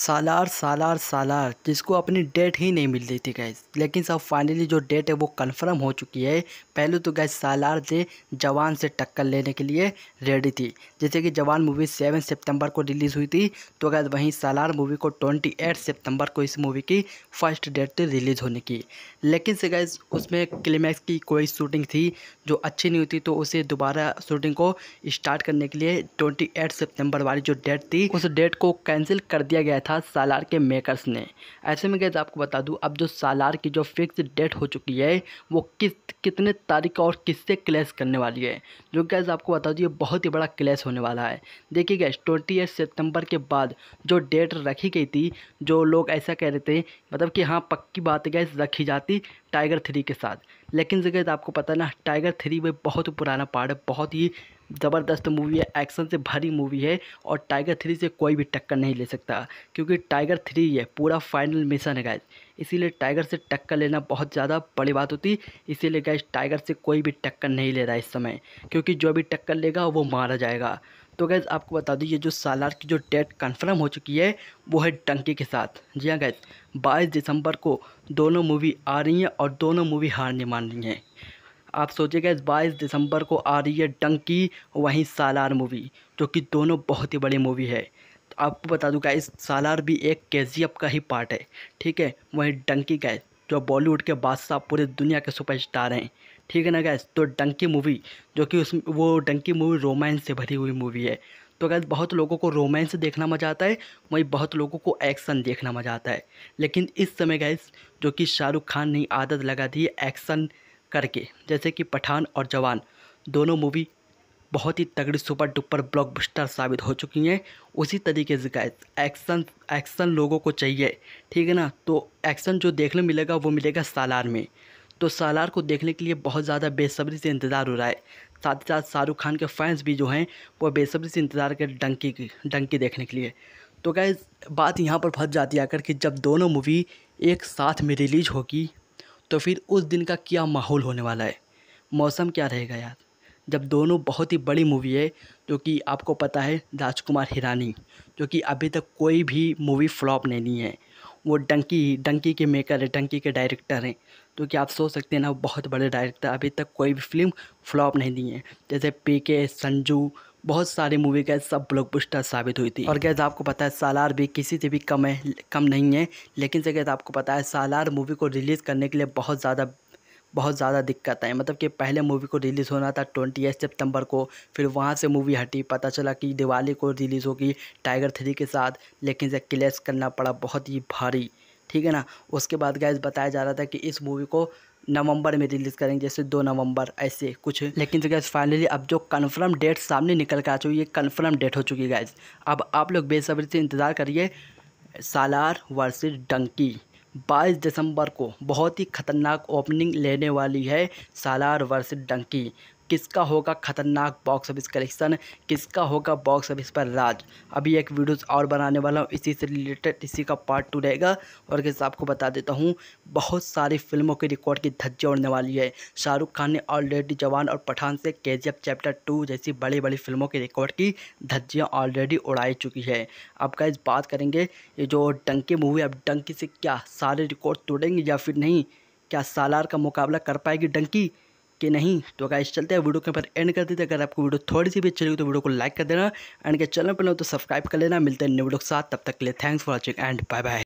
सालार सालार सालार जिसको अपनी डेट ही नहीं मिल रही थी गैस लेकिन सब फाइनली जो डेट है वो कंफर्म हो चुकी है पहले तो गैस सालार से जवान से टक्कर लेने के लिए रेडी थी जैसे कि जवान मूवी सेवन सितंबर को रिलीज़ हुई थी तो गैस वहीं सालार मूवी को ट्वेंटी एट सितंबर को इस मूवी की फर्स्ट डेट थी रिलीज़ होने की लेकिन से गैस उसमें क्लीमैक्स की कोई शूटिंग थी जो अच्छी नहीं होती तो उसे दोबारा शूटिंग को स्टार्ट करने के लिए ट्वेंटी एट वाली जो डेट थी उस डेट को कैंसिल कर दिया गया था था सालार के मेकर्स ने ऐसे में गैस आपको बता दूं अब जो सालार की जो फिक्स डेट हो चुकी है वो किस कितने तारीख और किससे क्लैश करने वाली है जो गैस आपको बता दूँ ये बहुत ही बड़ा क्लैश होने वाला है देखिए गैस ट्वेंटी एट सितंबर के बाद जो डेट रखी गई थी जो लोग ऐसा कह रहे थे मतलब कि हाँ पक्की बात गैस रखी जाती टाइगर थ्री के साथ लेकिन जगह आपको पता ना टाइगर थ्री में बहुत पुराना पार्ट है बहुत ही ज़बरदस्त मूवी है एक्शन से भरी मूवी है और टाइगर थ्री से कोई भी टक्कर नहीं ले सकता क्योंकि टाइगर थ्री है पूरा फाइनल मिशन है गैज इसीलिए टाइगर से टक्कर लेना बहुत ज़्यादा बड़ी बात होती इसीलिए गैस टाइगर से कोई भी टक्कर नहीं ले रहा है इस समय क्योंकि जो भी टक्कर लेगा वो मारा जाएगा तो गैज़ आपको बता दूँ ये जो सालार की जो डेट कन्फर्म हो चुकी है वो है टंकी के साथ जी हाँ गैज़ बाईस दिसंबर को दोनों मूवी आ रही हैं और दोनों मूवी हारने मान रही हैं आप सोचिएगा बाईस दिसंबर को आ रही है डंकी वहीं सालार मूवी जो कि दोनों बहुत ही बड़ी मूवी है तो आपको बता दूँ इस सालार भी एक के का ही पार्ट है ठीक है वहीं डंकी गैस जो बॉलीवुड के बादशाह पूरे दुनिया के सुपरस्टार हैं ठीक है ना गैस तो डंकी मूवी जो कि उस वो डंकी मूवी रोमांस से भरी हुई मूवी है तो गैस बहुत लोगों को रोमांस देखना मज़ा आता है वहीं बहुत लोगों को एक्शन देखना मज़ा आता है लेकिन इस समय गैस जो कि शाहरुख खान ने आदत लगा दी है एक्शन करके जैसे कि पठान और जवान दोनों मूवी बहुत ही तगड़ी सुपर डुपर ब्लॉकबस्टर साबित हो चुकी हैं उसी तरीके से का एक्शन एक्शन लोगों को चाहिए ठीक है ना तो एक्शन जो देखने मिलेगा वो मिलेगा सालार में तो सालार को देखने के लिए बहुत ज़्यादा बेसब्री से इंतज़ार हो रहा है साथ ही साथ शाहरुख खान के फैंस भी जो हैं वो बेसब्री से इंतज़ार कर डंकी की डंकी देखने के लिए तो गैस बात यहाँ पर फंस जाती है आकर कि जब दोनों मूवी एक साथ में रिलीज होगी तो फिर उस दिन का क्या माहौल होने वाला है मौसम क्या रहेगा यार जब दोनों बहुत ही बड़ी मूवी है जो कि आपको पता है राजकुमार हिरानी जो कि अभी तक कोई भी मूवी फ्लॉप नहीं दी है वो डंकी डंकी के मेकर है डंकी के डायरेक्टर हैं तो कि आप सोच सकते हैं ना बहुत बड़े डायरेक्टर अभी तक कोई भी फिल्म फ्लॉप नहीं दी है जैसे पी के संजू बहुत सारी मूवी गैस सब ब्लॉकबस्टर साबित हुई थी और गैस आपको पता है सालार भी किसी से भी कम है कम नहीं है लेकिन से गैस आपको पता है सालार मूवी को रिलीज़ करने के लिए बहुत ज़्यादा बहुत ज़्यादा दिक्कत आई मतलब कि पहले मूवी को रिलीज़ होना था ट्वेंटी सितंबर को फिर वहाँ से मूवी हटी पता चला कि दिवाली को रिलीज़ होगी टाइगर थ्री के साथ लेकिन से क्लैश करना पड़ा बहुत ही भारी ठीक है ना उसके बाद गैस बताया जा रहा था कि इस मूवी को नवंबर में रिलीज़ करेंगे जैसे दो नवंबर ऐसे कुछ लेकिन तो गैस फाइनली अब जो कन्फर्म डेट सामने निकल कर आ चुकी है कन्फर्म डेट हो चुकी है गैस अब आप लोग बेसब्री से इंतज़ार करिए सालार वर्सेस डंकी 22 दिसंबर को बहुत ही खतरनाक ओपनिंग लेने वाली है सालार वर्सेस डंकी किसका होगा खतरनाक बॉक्स ऑफिस कलेक्शन किसका होगा बॉक्स ऑफिस पर राज अभी एक वीडियोस और बनाने वाला हूँ इसी से रिलेटेड इसी का पार्ट टू रहेगा और कैसे आपको बता देता हूँ बहुत सारी फिल्मों के रिकॉर्ड की धज्जी उड़ने वाली है शाहरुख खान ने ऑलरेडी जवान और पठान से के चैप्टर टू जैसी बड़ी बड़ी फिल्मों के रिकॉर्ड की धज्जियाँ ऑलरेडी उड़ाई चुकी है अब का बात करेंगे ये जो डंकी मूवी अब डंकी से क्या सारे रिकॉर्ड तोड़ेंगे या फिर नहीं क्या सालार का मुकाबला कर पाएगी डंकी कि नहीं तो इस चलते हैं वीडियो के ऊपर एंड कर देते अगर आपको वीडियो थोड़ी सी भी अच्छी लगी तो वीडियो को लाइक कर देना एंड के चैनल पर तो सब्सक्राइब कर लेना मिलते हैं नए वीडियो के साथ तब तक के लिए thanks for watching and bye bye